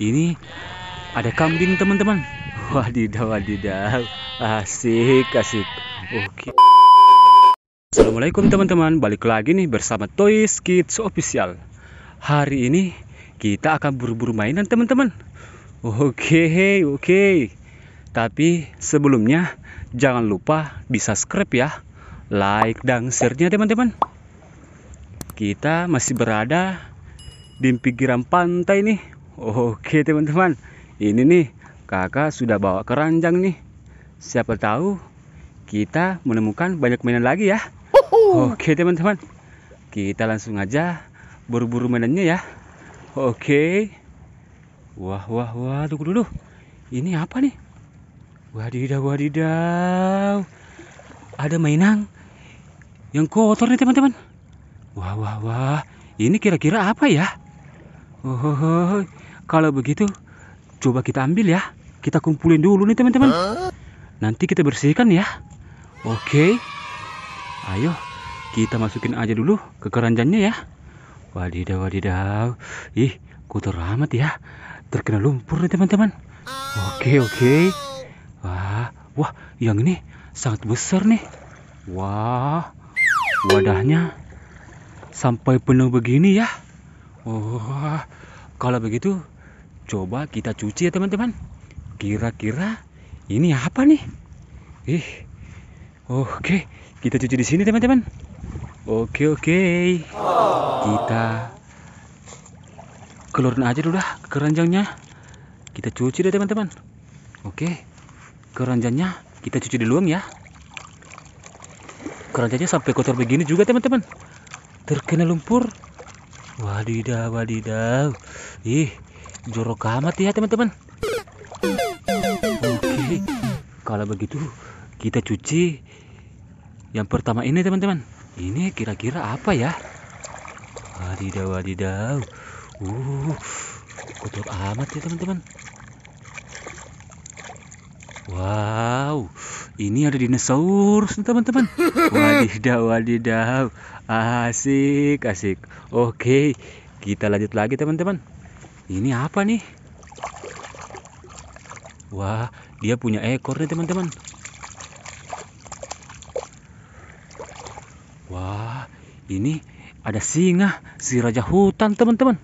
ini ada kambing teman-teman wadidaw wadidaw asik asik oke Assalamualaikum teman-teman balik lagi nih bersama Toys Kids Official hari ini kita akan buru-buru mainan teman-teman oke oke tapi sebelumnya jangan lupa di subscribe ya like dan share-nya teman-teman kita masih berada di pinggiran pantai nih Oke teman-teman, ini nih kakak sudah bawa keranjang nih. Siapa tahu kita menemukan banyak mainan lagi ya. Uhuh. Oke teman-teman, kita langsung aja buru-buru mainannya ya. Oke. Wah wah wah, tunggu dulu. Ini apa nih? Wadidaw wadidaw. Ada mainan yang kotor nih teman-teman. Wah wah wah, ini kira-kira apa ya? Oh, kalau begitu, coba kita ambil ya. Kita kumpulin dulu nih teman-teman. Nanti kita bersihkan ya. Oke. Ayo, kita masukin aja dulu ke keranjangnya ya. Wadidaw, wadidaw. Ih, kotor amat ya. Terkena lumpur nih teman-teman. Oke, oke. Wah, wah, yang ini sangat besar nih. Wah, wadahnya sampai penuh begini ya. Wah, oh, kalau begitu coba kita cuci ya teman-teman kira-kira ini apa nih ih oke kita cuci di sini teman-teman oke oke kita keluarin aja dulu dah keranjangnya kita cuci deh teman-teman oke keranjangnya kita cuci di luang ya keranjangnya sampai kotor begini juga teman-teman terkena lumpur wadidaw wadidaw ih jorok amat ya teman-teman oke kalau begitu kita cuci yang pertama ini teman-teman ini kira-kira apa ya wadidaw wadidaw uh kotor amat ya teman-teman wow ini ada dinosaurus teman-teman wadidaw wadidaw asik asik oke kita lanjut lagi teman-teman ini apa nih wah dia punya ekor nih teman-teman wah ini ada singa si raja hutan teman-teman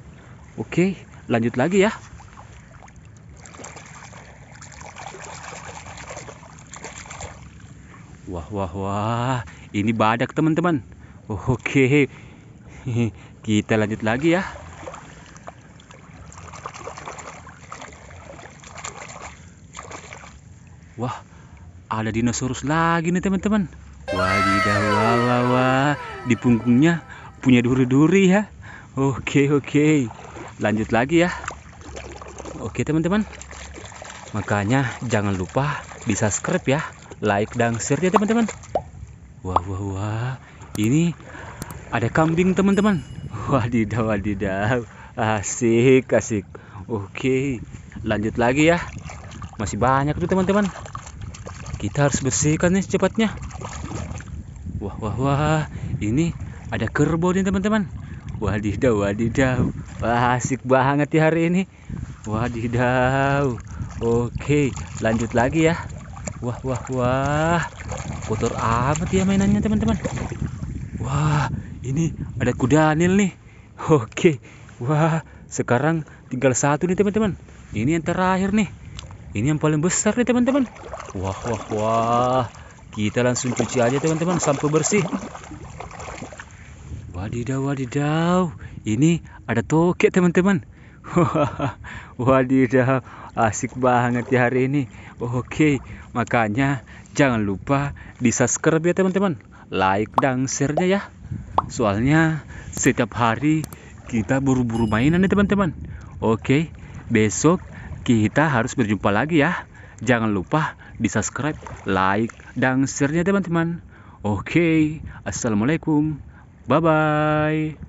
oke lanjut lagi ya wah wah wah ini badak teman-teman oke kita lanjut lagi ya Wah, ada dinosaurus lagi nih teman-teman. Wadidaw, wah, wah, wah. Di punggungnya punya duri-duri ya. Oke, oke. Lanjut lagi ya. Oke teman-teman. Makanya jangan lupa di subscribe ya. Like dan share ya teman-teman. Wah, wah, wah. Ini ada kambing teman-teman. Wadidaw, wadidaw. Asik, asik. Oke, lanjut lagi ya masih banyak tuh teman-teman kita harus bersihkan nih secepatnya wah wah wah ini ada kerbau nih teman-teman wadidaw wadidaw wah asik banget ya hari ini wadidaw oke lanjut lagi ya wah wah wah kotor amat ya mainannya teman-teman wah ini ada kuda anil nih oke wah sekarang tinggal satu nih teman-teman ini yang terakhir nih ini yang paling besar nih teman-teman wah wah wah kita langsung cuci aja teman-teman sampai bersih wadidaw wadidaw ini ada tokek teman-teman wadidaw asik banget ya hari ini oke makanya jangan lupa di subscribe ya teman-teman like dan share nya ya soalnya setiap hari kita buru-buru mainan nih teman-teman oke besok kita harus berjumpa lagi ya. Jangan lupa di subscribe, like, dan share-nya teman-teman. Oke, okay. Assalamualaikum. Bye-bye.